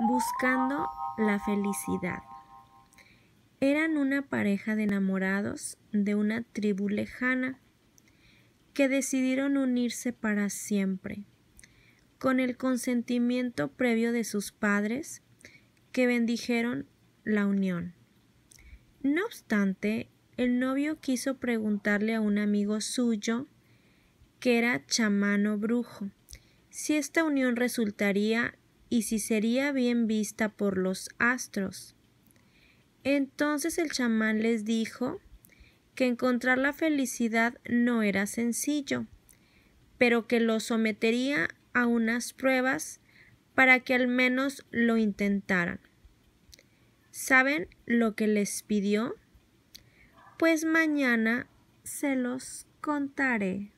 buscando la felicidad. Eran una pareja de enamorados de una tribu lejana que decidieron unirse para siempre, con el consentimiento previo de sus padres que bendijeron la unión. No obstante, el novio quiso preguntarle a un amigo suyo, que era chamano brujo, si esta unión resultaría y si sería bien vista por los astros. Entonces el chamán les dijo que encontrar la felicidad no era sencillo, pero que lo sometería a unas pruebas para que al menos lo intentaran. ¿Saben lo que les pidió? Pues mañana se los contaré.